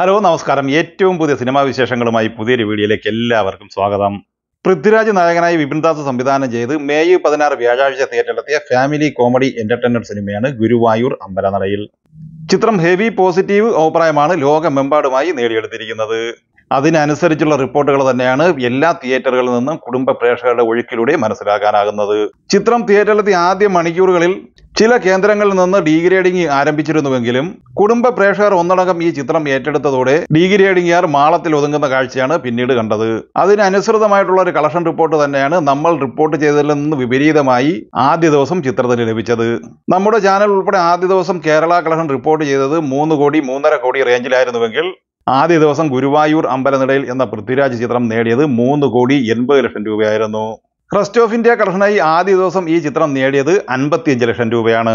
hello നമസ്കാരം ഏറ്റവും പുതിയ സിനിമാ വിശേഷങ്ങളുമായി പുതിയൊരു വീഡിയോയിലേക്ക് എല്ലാവർക്കും സ്വാഗതം പൃഥ്വിരാജ് നായകനായി വിപിൻദാസ് സംവിധാനം ചെയ്ത് മെയ് പതിനാറ് വ്യാഴാഴ്ച തിയേറ്ററിലെത്തിയ ഫാമിലി കോമഡി എന്റർടൈനർ സിനിമയാണ് ഗുരുവായൂർ അമ്പലനടയിൽ ചിത്രം ഹെവി പോസിറ്റീവ് അഭിപ്രായമാണ് ലോകമെമ്പാടുമായി നേടിയെടുത്തിരിക്കുന്നത് അതിനനുസരിച്ചുള്ള റിപ്പോർട്ടുകൾ തന്നെയാണ് എല്ലാ തിയേറ്ററുകളിൽ നിന്നും കുടുംബ പ്രേക്ഷകരുടെ ഒഴുക്കിലൂടെ മനസ്സിലാക്കാനാകുന്നത് ചിത്രം തിയേറ്ററിലെത്തിയ ആദ്യ മണിക്കൂറുകളിൽ ചില കേന്ദ്രങ്ങളിൽ നിന്ന് ഡീഗ്രേഡിംഗ് ആരംഭിച്ചിരുന്നുവെങ്കിലും കുടുംബ പ്രേക്ഷകർ ഒന്നടങ്കം ഈ ചിത്രം ഏറ്റെടുത്തതോടെ ഡീഗ്രേഡിംഗുകാർ മാളത്തിൽ ഒതുങ്ങുന്ന കാഴ്ചയാണ് പിന്നീട് കണ്ടത് അതിനനുസൃതമായിട്ടുള്ള ഒരു കളക്ഷൻ റിപ്പോർട്ട് തന്നെയാണ് നമ്മൾ റിപ്പോർട്ട് ചെയ്തതിൽ നിന്ന് വിപരീതമായി ആദ്യ ദിവസം ചിത്രത്തിന് ലഭിച്ചത് നമ്മുടെ ചാനൽ ഉൾപ്പെടെ ആദ്യ ദിവസം കേരള കളക്ഷൻ റിപ്പോർട്ട് ചെയ്തത് മൂന്ന് കോടി മൂന്നര കോടി റേഞ്ചിലായിരുന്നുവെങ്കിൽ ആദ്യ ദിവസം ഗുരുവായൂർ അമ്പലനിടയിൽ എന്ന പൃഥ്വിരാജ് ചിത്രം നേടിയത് മൂന്ന് കോടി എൺപത് ലക്ഷം രൂപയായിരുന്നു ട്രസ്റ്റ് ഓഫ് ഇന്ത്യ കളക്ഷനായി ആദ്യ ദിവസം ഈ ചിത്രം നേടിയത് അൻപത്തിയഞ്ച് ലക്ഷം രൂപയാണ്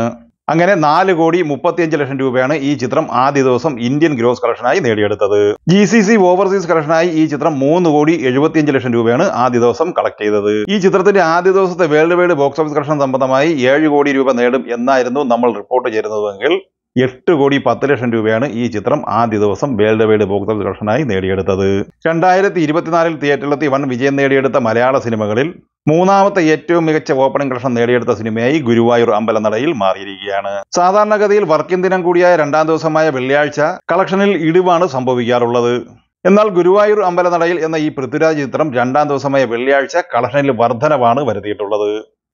അങ്ങനെ നാല് കോടി മുപ്പത്തിയഞ്ച് ലക്ഷം രൂപയാണ് ഈ ചിത്രം ആദ്യ ദിവസം ഇന്ത്യൻ ഗ്രോസ് കളക്ഷനായി നേടിയെടുത്തത് ജി സി സി ഓവർസീസ് കളക്ഷനായി ഈ ചിത്രം മൂന്ന് കോടി എഴുപത്തിയഞ്ച് ലക്ഷം രൂപയാണ് ആദ്യ ദിവസം കളക്ട് ചെയ്തത് ഈ ചിത്രത്തിന്റെ ആദ്യ ദിവസത്തെ world wide box office collection സംബന്ധമായി ഏഴ് കോടി രൂപ നേടും എന്നായിരുന്നു നമ്മൾ റിപ്പോർട്ട് ചെയ്തിരുന്നതെങ്കിൽ എട്ട് കോടി പത്ത് ലക്ഷം രൂപയാണ് ഈ ചിത്രം ആദ്യ ദിവസം വേൾഡ് വൈഡ് ബോക്സ് ഓഫീസ് കളക്ഷനായി നേടിയെടുത്തത് രണ്ടായിരത്തി ഇരുപത്തിനാലിൽ തിയേറ്ററിലെത്തി വൻ വിജയം നേടിയെടുത്ത മലയാള സിനിമകളിൽ മൂന്നാമത്തെ ഏറ്റവും മികച്ച ഓപ്പണിംഗ് കളക്ഷൻ നേടിയെടുത്ത സിനിമയായി ഗുരുവായൂർ അമ്പലനടയിൽ മാറിയിരിക്കുകയാണ് സാധാരണഗതിയിൽ വർക്കിംഗ് ദിനം കൂടിയായ രണ്ടാം ദിവസമായ വെള്ളിയാഴ്ച കളക്ഷനിൽ ഇടിവാണ് സംഭവിക്കാറുള്ളത് എന്നാൽ ഗുരുവായൂർ അമ്പലനടയിൽ എന്ന ഈ പൃഥ്വിരാജ് ചിത്രം രണ്ടാം ദിവസമായ വെള്ളിയാഴ്ച കളക്ഷനിൽ വർധനവാണ് വരുത്തിയിട്ടുള്ളത്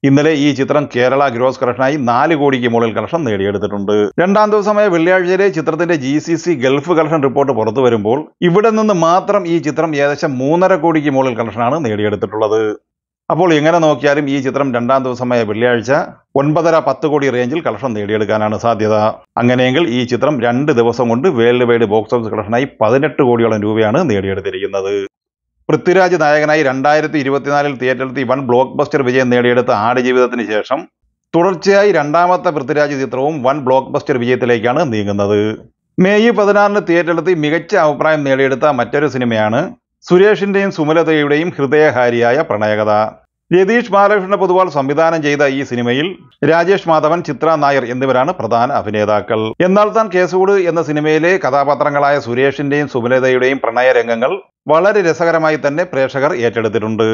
ഇന്നലെ ഈ ചിത്രം കേരള ഗ്രോസ് കളക്ഷനായി നാല് കോടിക്ക് മുകളിൽ കളക്ഷൻ നേടിയെടുത്തിട്ടുണ്ട് രണ്ടാം ദിവസമായ വെള്ളിയാഴ്ചയിലെ ചിത്രത്തിന്റെ G C C Gulf collection report പുറത്തു വരുമ്പോൾ ഇവിടെ നിന്ന് മാത്രം ഈ ചിത്രം ഏകദേശം മൂന്നര കോടിക്ക് മുകളിൽ കളക്ഷനാണ് നേടിയെടുത്തിട്ടുള്ളത് അപ്പോൾ എങ്ങനെ നോക്കിയാലും ഈ ചിത്രം രണ്ടാം ദിവസമായ വെള്ളിയാഴ്ച ഒൻപതര പത്ത് കോടി റേഞ്ചിൽ കളക്ഷൻ നേടിയെടുക്കാനാണ് സാധ്യത അങ്ങനെയെങ്കിൽ ഈ ചിത്രം രണ്ട് ദിവസം കൊണ്ട് വേൾഡ് വൈഡ് ബോക്സ് ഓഫീസ് കളക്ഷനായി പതിനെട്ട് കോടിയോളം രൂപയാണ് നേടിയെടുത്തിരിക്കുന്നത് പൃഥ്വിരാജ് നായകനായി രണ്ടായിരത്തി ഇരുപത്തിനാലിൽ തിയേറ്ററിലെത്തി വൺ ബ്ലോക്ക് ബസ്റ്റർ വിജയം നേടിയെടുത്ത ആടുജീവിതത്തിന് ശേഷം തുടർച്ചയായി രണ്ടാമത്തെ പൃഥ്വിരാജ് ചിത്രവും വൺ ബ്ലോക്ക് ബസ്റ്റർ വിജയത്തിലേക്കാണ് നീങ്ങുന്നത് മെയ് പതിനാറിന് തിയേറ്ററിലെത്തി മികച്ച അഭിപ്രായം നേടിയെടുത്ത മറ്റൊരു സിനിമയാണ് സുരേഷിന്റെയും സുമലതയുടെയും ഹൃദയഹാരിയായ പ്രണയകഥ രതീഷ് ബാലകൃഷ്ണ പൊതുവാൾ സംവിധാനം ചെയ്ത ഈ സിനിമയിൽ രാജേഷ് മാധവൻ ചിത്ര നായർ എന്നിവരാണ് പ്രധാന അഭിനേതാക്കൾ എന്നാൽ താൻ കേസുകൂട് എന്ന സിനിമയിലെ കഥാപാത്രങ്ങളായ സുരേഷിന്റെയും സുമലതയുടെയും പ്രണയ രംഗങ്ങൾ വളരെ രസകരമായി തന്നെ പ്രേക്ഷകർ ഏറ്റെടുത്തിട്ടുണ്ട്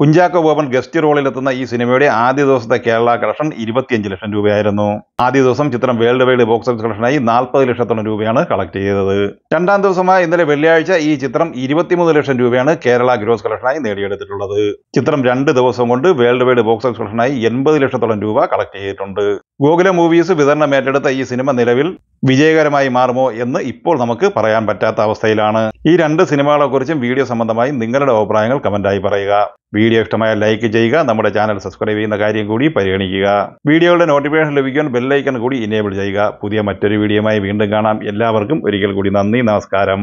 കുഞ്ചാക്കോ ബോബൻ ഗസ്റ്റ് റോളിലെത്തുന്ന ഈ സിനിമയുടെ ആദ്യ ദിവസത്തെ കേരള കളക്ഷൻ ഇരുപത്തിയഞ്ച് ലക്ഷം രൂപയായിരുന്നു ആദ്യ ദിവസം ചിത്രം വേൾഡ് വൈഡ് ബോക്സ് ഓഫീസ് കളക്ഷനായി നാൽപ്പത് ലക്ഷത്തോളം രൂപയാണ് കളക്ട് ചെയ്തത് രണ്ടാം ദിവസമായ ഇന്നലെ വെള്ളിയാഴ്ച ഈ ചിത്രം ഇരുപത്തിമൂന്ന് ലക്ഷം രൂപയാണ് കേരള ഗ്രോസ് കളക്ഷനായി നേടിയെടുത്തിട്ടുള്ളത് ചിത്രം രണ്ട് ദിവസം കൊണ്ട് വേൾഡ് വൈഡ് ബോക്സ് ഓഫീസ് കളക്ഷനായി എൺപത് ലക്ഷത്തോളം രൂപ കളക്ട് ചെയ്തിട്ടുണ്ട് ഗോകുല മൂവീസ് വിതരണം ഏറ്റെടുത്ത ഈ സിനിമ നിലവിൽ വിജയകരമായി മാറുമോ എന്ന് ഇപ്പോൾ നമുക്ക് പറയാൻ പറ്റാത്ത അവസ്ഥയിലാണ് ഈ രണ്ട് സിനിമകളെക്കുറിച്ചും വീഡിയോ സംബന്ധമായി നിങ്ങളുടെ അഭിപ്രായങ്ങൾ കമന്റായി പറയുക വീഡിയോ ഇഷ്ടമായ ലൈക്ക് ചെയ്യുക നമ്മുടെ ചാനൽ സബ്സ്ക്രൈബ് ചെയ്യുന്ന കാര്യം കൂടി പരിഗണിക്കുക വീഡിയോയുടെ നോട്ടിഫിക്കേഷൻ ലഭിക്കാൻ ബെല്ലൈക്കൺ കൂടി ഇനേബിൾ ചെയ്യുക പുതിയ മറ്റൊരു വീഡിയോയുമായി വീണ്ടും കാണാം എല്ലാവർക്കും ഒരിക്കൽ കൂടി നന്ദി നമസ്കാരം